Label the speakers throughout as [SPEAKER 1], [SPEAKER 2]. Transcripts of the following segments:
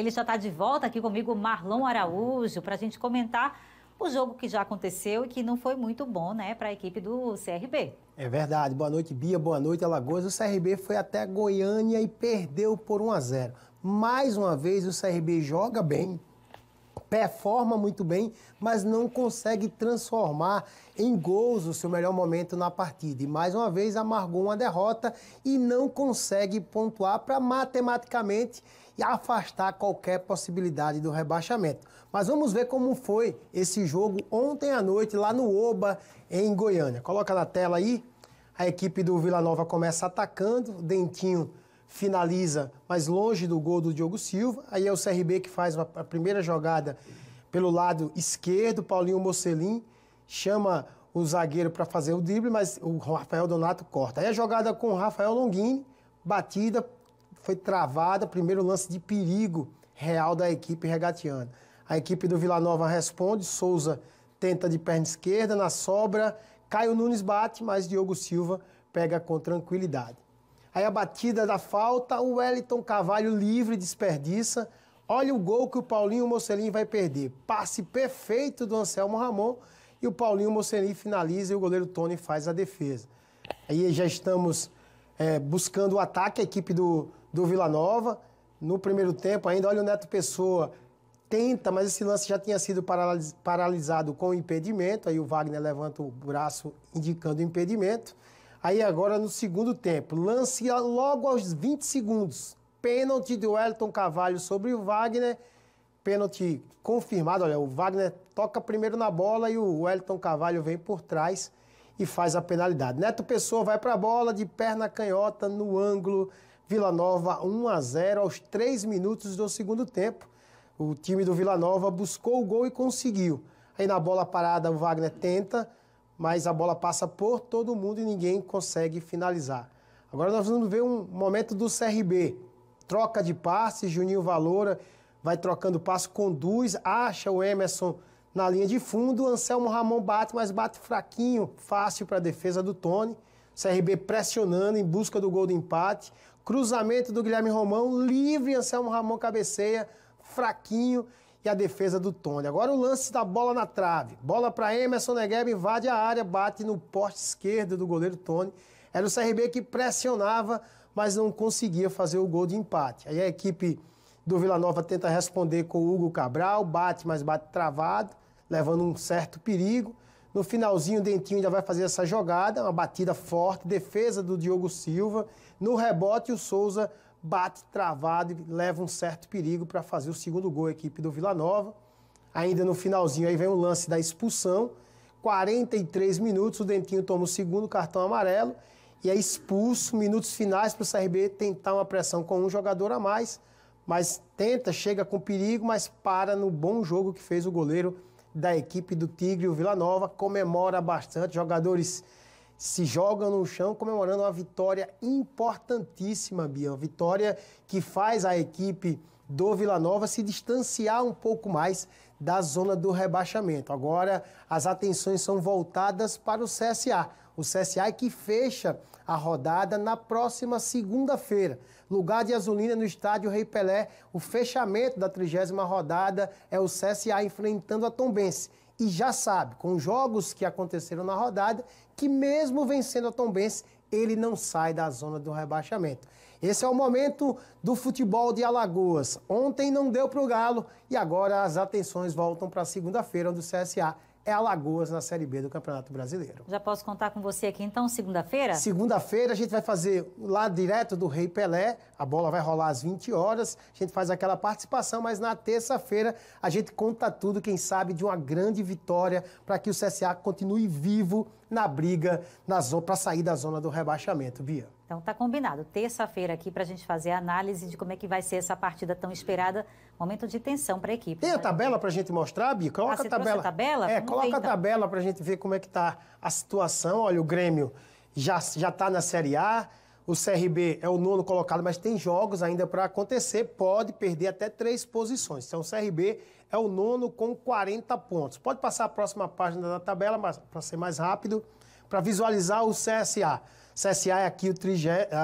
[SPEAKER 1] Ele já está de volta aqui comigo, Marlon Araújo, para a gente comentar o jogo que já aconteceu e que não foi muito bom né, para a equipe do CRB.
[SPEAKER 2] É verdade. Boa noite, Bia. Boa noite, Alagoas. O CRB foi até Goiânia e perdeu por 1 a 0. Mais uma vez, o CRB joga bem, performa muito bem, mas não consegue transformar em gols o seu melhor momento na partida. E mais uma vez amargou uma derrota e não consegue pontuar para matematicamente afastar qualquer possibilidade do rebaixamento. Mas vamos ver como foi esse jogo ontem à noite lá no Oba, em Goiânia. Coloca na tela aí. A equipe do Vila Nova começa atacando, Dentinho finaliza, mais longe do gol do Diogo Silva. Aí é o CRB que faz a primeira jogada pelo lado esquerdo, Paulinho Mocelin chama o zagueiro para fazer o drible, mas o Rafael Donato corta. Aí a jogada com o Rafael Longini, batida, foi travada, primeiro lance de perigo real da equipe regateando. A equipe do Vila Nova responde, Souza tenta de perna esquerda, na sobra, Caio Nunes bate, mas Diogo Silva pega com tranquilidade. Aí a batida da falta, o Wellington Cavalo livre desperdiça. Olha o gol que o Paulinho Mocelin vai perder. Passe perfeito do Anselmo Ramon e o Paulinho Mocelin finaliza e o goleiro Tony faz a defesa. Aí já estamos é, buscando o ataque, a equipe do, do Vila Nova. No primeiro tempo ainda, olha o Neto Pessoa, tenta, mas esse lance já tinha sido paralis paralisado com impedimento. Aí o Wagner levanta o braço indicando impedimento. Aí agora no segundo tempo, lance logo aos 20 segundos. Pênalti do Wellington Carvalho sobre o Wagner. Pênalti confirmado. Olha, o Wagner toca primeiro na bola e o Wellington Carvalho vem por trás e faz a penalidade. Neto Pessoa vai para a bola de perna canhota no ângulo. Vila Nova 1 a 0 aos 3 minutos do segundo tempo. O time do Vila Nova buscou o gol e conseguiu. Aí na bola parada o Wagner tenta, mas a bola passa por todo mundo e ninguém consegue finalizar. Agora nós vamos ver um momento do CRB. Troca de passe, Juninho Valora vai trocando passe, conduz, acha o Emerson na linha de fundo. Anselmo Ramon bate, mas bate fraquinho, fácil para a defesa do Tony. CRB pressionando em busca do gol do empate. Cruzamento do Guilherme Romão, livre, Anselmo Ramon cabeceia, fraquinho e a defesa do Tony. Agora o lance da bola na trave. Bola para Emerson Negueba, invade a área, bate no poste esquerdo do goleiro Tony. Era o CRB que pressionava, mas não conseguia fazer o gol de empate. Aí a equipe do Vila Nova tenta responder com o Hugo Cabral, bate, mas bate travado, levando um certo perigo. No finalzinho, o Dentinho ainda vai fazer essa jogada, uma batida forte, defesa do Diogo Silva. No rebote, o Souza bate travado e leva um certo perigo para fazer o segundo gol a equipe do Vila Nova. Ainda no finalzinho aí vem o lance da expulsão. 43 minutos, o Dentinho toma o segundo cartão amarelo e é expulso. Minutos finais para o CRB tentar uma pressão com um jogador a mais, mas tenta, chega com perigo, mas para no bom jogo que fez o goleiro da equipe do Tigre, o Vila Nova. Comemora bastante, jogadores se jogam no chão comemorando uma vitória importantíssima, Bia. Uma vitória que faz a equipe do Vila Nova se distanciar um pouco mais da zona do rebaixamento. Agora as atenções são voltadas para o CSA. O CSA é que fecha a rodada na próxima segunda-feira. Lugar de azulina no estádio Rei Pelé. O fechamento da trigésima rodada é o CSA enfrentando a Tombense e já sabe, com jogos que aconteceram na rodada, que mesmo vencendo a Tombense, ele não sai da zona do rebaixamento. Esse é o momento do futebol de Alagoas. Ontem não deu para o Galo e agora as atenções voltam para segunda-feira, onde o CSA é Alagoas na Série B do Campeonato Brasileiro.
[SPEAKER 1] Já posso contar com você aqui então, segunda-feira?
[SPEAKER 2] Segunda-feira a gente vai fazer lá direto do Rei Pelé, a bola vai rolar às 20 horas, a gente faz aquela participação, mas na terça-feira a gente conta tudo, quem sabe, de uma grande vitória para que o CSA continue vivo na briga para sair da zona do rebaixamento, Bia.
[SPEAKER 1] Então tá combinado. Terça-feira aqui para a gente fazer a análise de como é que vai ser essa partida tão esperada. Momento de tensão para a equipe.
[SPEAKER 2] Tem a né? tabela para a gente mostrar, Bi? Coloca ah, a tabela. A tabela? É, Vamos coloca ver, então. a tabela para a gente ver como é que tá a situação. Olha, o Grêmio já já tá na Série A. O CRB é o nono colocado, mas tem jogos ainda para acontecer. Pode perder até três posições. Então, o CRB é o nono com 40 pontos. Pode passar a próxima página da tabela mas para ser mais rápido, para visualizar o CSA. CSA é aqui o 17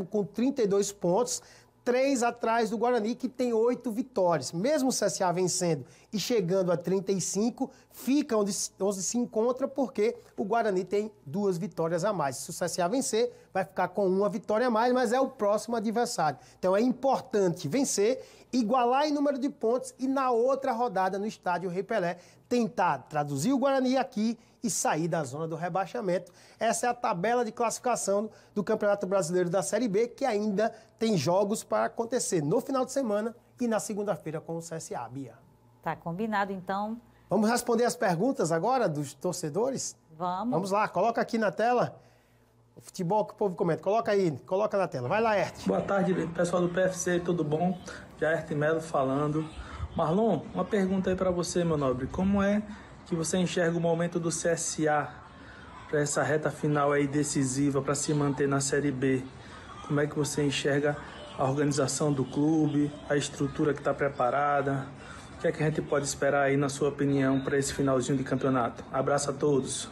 [SPEAKER 2] é, com 32 pontos, três atrás do Guarani, que tem oito vitórias. Mesmo o CSA vencendo e chegando a 35, fica onde, onde se encontra, porque o Guarani tem duas vitórias a mais. Se o CSA vencer, vai ficar com uma vitória a mais, mas é o próximo adversário. Então é importante vencer igualar em número de pontos e na outra rodada no estádio Rei Pelé tentar traduzir o Guarani aqui e sair da zona do rebaixamento. Essa é a tabela de classificação do Campeonato Brasileiro da Série B, que ainda tem jogos para acontecer no final de semana e na segunda-feira com o CSA, Bia. Tá combinado então. Vamos responder as perguntas agora dos torcedores? Vamos. Vamos lá, coloca aqui na tela futebol que o povo comenta. Coloca aí, coloca na tela. Vai lá, Erte. Boa tarde, pessoal do PFC, tudo bom? Já é Erte Melo falando. Marlon, uma pergunta aí para você, meu nobre. Como é que você enxerga o momento do CSA para essa reta final aí decisiva para se manter na Série B? Como é que você enxerga a organização do clube, a estrutura que está preparada? O que é que a gente pode esperar aí, na sua opinião, para esse finalzinho de campeonato? Abraço a todos.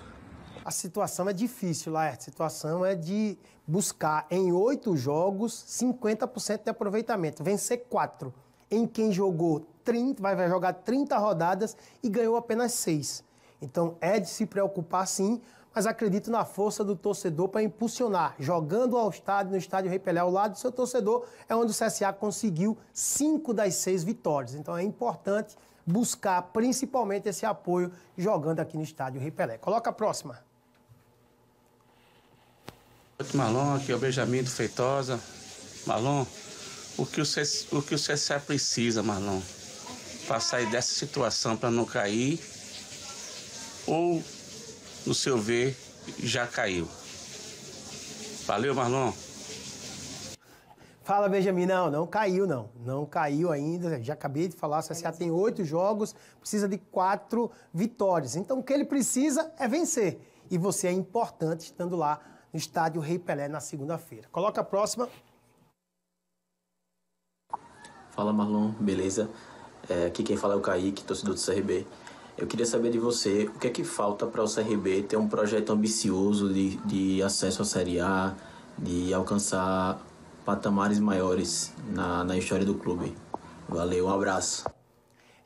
[SPEAKER 2] A situação é difícil, Laerte. A situação é de buscar em oito jogos 50% de aproveitamento. Vencer quatro. Em quem jogou 30, vai jogar 30 rodadas e ganhou apenas seis. Então é de se preocupar sim, mas acredito na força do torcedor para impulsionar. Jogando ao estádio, no estádio Rei Pelé, ao lado do seu torcedor, é onde o CSA conseguiu cinco das seis vitórias. Então é importante buscar principalmente esse apoio jogando aqui no estádio Rei Pelé. Coloca a próxima. Marlon, aqui é o Benjamin do Feitosa. Marlon, o que o, o que o CSA precisa, Marlon, para sair dessa situação, para não cair? Ou, no seu ver, já caiu? Valeu, Marlon. Fala, Benjamin. Não, não caiu, não. Não caiu ainda. Já acabei de falar, o CSA tem oito jogos, precisa de quatro vitórias. Então, o que ele precisa é vencer. E você é importante estando lá no estádio Rei Pelé na segunda-feira. Coloca a próxima. Fala Marlon, beleza? É, aqui quem fala é o Kaique, torcedor do CRB. Eu queria saber de você o que é que falta para o CRB ter um projeto ambicioso de, de acesso à Série A, de alcançar patamares maiores na, na história do clube. Valeu, um abraço.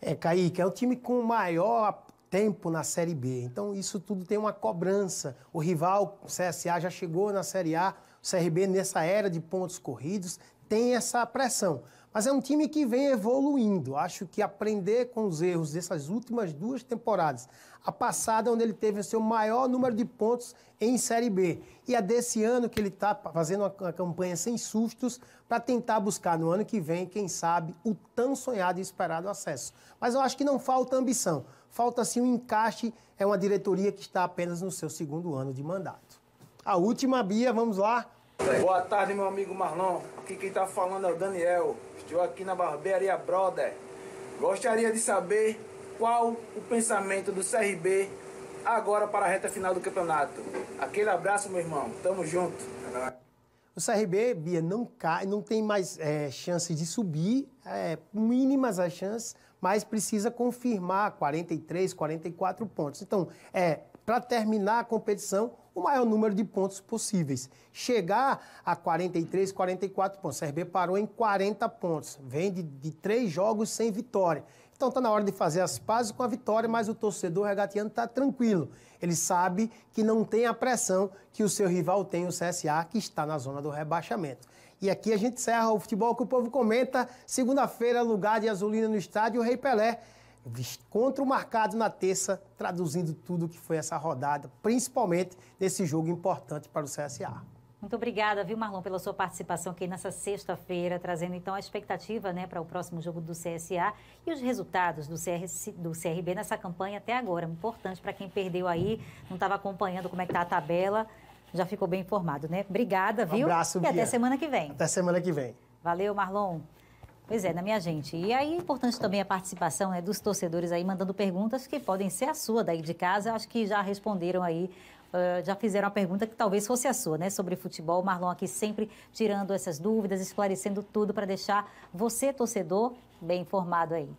[SPEAKER 2] É, Kaique, é o time com maior tempo na Série B. Então isso tudo tem uma cobrança. O rival o CSA já chegou na Série A, o CRB nessa era de pontos corridos tem essa pressão. Mas é um time que vem evoluindo. Acho que aprender com os erros dessas últimas duas temporadas, a passada onde ele teve o seu maior número de pontos em Série B e a é desse ano que ele está fazendo uma campanha sem sustos para tentar buscar no ano que vem, quem sabe, o tão sonhado e esperado acesso. Mas eu acho que não falta ambição falta assim um encaixe, é uma diretoria que está apenas no seu segundo ano de mandato. A última, Bia, vamos lá. Boa tarde, meu amigo Marlon. Aqui quem está falando é o Daniel. Estou aqui na Barbearia Brother. Gostaria de saber qual o pensamento do CRB agora para a reta final do campeonato. Aquele abraço, meu irmão. Tamo junto. O CRB, Bia, não cai, não tem mais é, chances de subir, é, mínimas as chances mas precisa confirmar 43, 44 pontos. Então, é para terminar a competição o maior número de pontos possíveis. Chegar a 43, 44 pontos. O RB parou em 40 pontos. Vem de, de três jogos sem vitória. Então está na hora de fazer as pazes com a vitória, mas o torcedor regateando está tranquilo. Ele sabe que não tem a pressão que o seu rival tem, o CSA, que está na zona do rebaixamento. E aqui a gente encerra o futebol que o povo comenta. Segunda-feira, lugar de azulina no estádio, o Rei Pelé. Encontro marcado na terça, traduzindo tudo que foi essa rodada, principalmente desse jogo importante para o CSA.
[SPEAKER 1] Muito obrigada, viu, Marlon, pela sua participação aqui nessa sexta-feira, trazendo então a expectativa né, para o próximo jogo do CSA e os resultados do, do CRB nessa campanha até agora. Importante para quem perdeu aí, não estava acompanhando como é que está a tabela já ficou bem informado, né? Obrigada, viu? Um abraço, E Bia. até semana que vem.
[SPEAKER 2] Até semana que vem.
[SPEAKER 1] Valeu, Marlon. Pois é, na né, minha gente. E aí, importante também a participação né, dos torcedores aí mandando perguntas que podem ser a sua daí de casa. Acho que já responderam aí, uh, já fizeram a pergunta que talvez fosse a sua, né? Sobre futebol. O Marlon aqui sempre tirando essas dúvidas, esclarecendo tudo para deixar você, torcedor, bem informado aí.